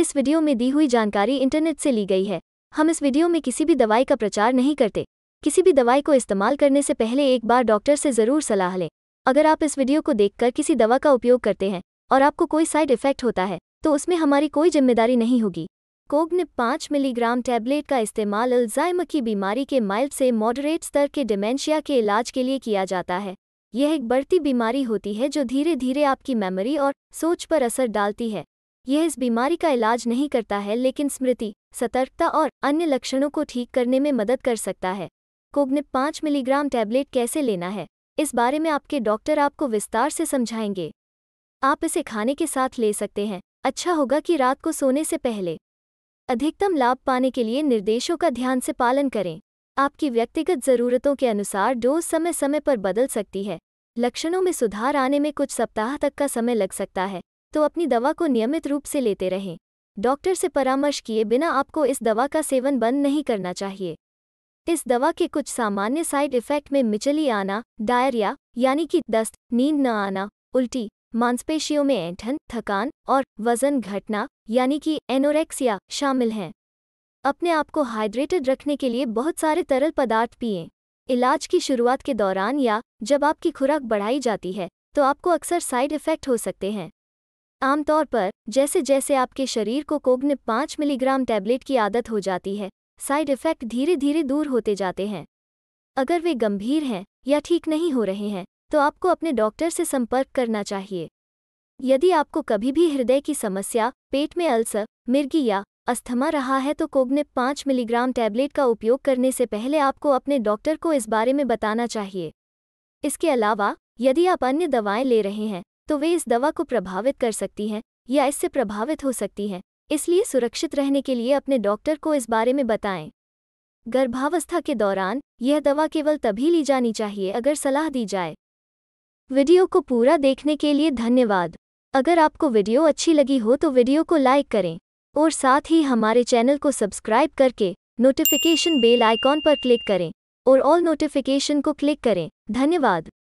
इस वीडियो में दी हुई जानकारी इंटरनेट से ली गई है हम इस वीडियो में किसी भी दवाई का प्रचार नहीं करते किसी भी दवाई को इस्तेमाल करने से पहले एक बार डॉक्टर से ज़रूर सलाह लें अगर आप इस वीडियो को देखकर किसी दवा का उपयोग करते हैं और आपको कोई साइड इफेक्ट होता है तो उसमें हमारी कोई जिम्मेदारी नहीं होगी कोग्न पाँच मिलीग्राम टैबलेट का इस्तेमाल अल्जाइमर की बीमारी के माइल्ड से मॉडरेट स्तर के डिमेंशिया के इलाज के लिए किया जाता है यह एक बढ़ती बीमारी होती है जो धीरे धीरे आपकी मेमोरी और सोच पर असर डालती है यह इस बीमारी का इलाज नहीं करता है लेकिन स्मृति सतर्कता और अन्य लक्षणों को ठीक करने में मदद कर सकता है कोग्निप पाँच मिलीग्राम टैबलेट कैसे लेना है इस बारे में आपके डॉक्टर आपको विस्तार से समझाएंगे आप इसे खाने के साथ ले सकते हैं अच्छा होगा कि रात को सोने से पहले अधिकतम लाभ पाने के लिए निर्देशों का ध्यान से पालन करें आपकी व्यक्तिगत जरूरतों के अनुसार डोज समय समय पर बदल सकती है लक्षणों में सुधार आने में कुछ सप्ताह तक का समय लग सकता है तो अपनी दवा को नियमित रूप से लेते रहें डॉक्टर से परामर्श किए बिना आपको इस दवा का सेवन बंद नहीं करना चाहिए इस दवा के कुछ सामान्य साइड इफेक्ट में मिचली आना डायरिया यानी कि दस्त नींद न आना उल्टी मांसपेशियों में ऐंठन थकान और वजन घटना यानी कि एनोरेक्सिया शामिल हैं अपने आप को हाइड्रेटेड रखने के लिए बहुत सारे तरल पदार्थ पिएं इलाज की शुरुआत के दौरान या जब आपकी खुराक बढ़ाई जाती है तो आपको अक्सर साइड इफ़ेक्ट हो सकते हैं आमतौर पर जैसे जैसे आपके शरीर को कोग्न पाँच मिलीग्राम टैबलेट की आदत हो जाती है साइड इफ़ेक्ट धीरे धीरे दूर होते जाते हैं अगर वे गंभीर हैं या ठीक नहीं हो रहे हैं तो आपको अपने डॉक्टर से संपर्क करना चाहिए यदि आपको कभी भी हृदय की समस्या पेट में अल्सर मिर्गी या अस्थमा रहा है तो कोग्ने पाँच मिलीग्राम टैबलेट का उपयोग करने से पहले आपको अपने डॉक्टर को इस बारे में बताना चाहिए इसके अलावा यदि आप अन्य दवाएं ले रहे हैं तो वे इस दवा को प्रभावित कर सकती हैं या इससे प्रभावित हो सकती हैं इसलिए सुरक्षित रहने के लिए अपने डॉक्टर को इस बारे में बताएं गर्भावस्था के दौरान यह दवा केवल तभी ली जानी चाहिए अगर सलाह दी जाए वीडियो को पूरा देखने के लिए धन्यवाद अगर आपको वीडियो अच्छी लगी हो तो वीडियो को लाइक करें और साथ ही हमारे चैनल को सब्सक्राइब करके नोटिफिकेशन बेल आइकॉन पर क्लिक करें और ऑल नोटिफिकेशन को क्लिक करें धन्यवाद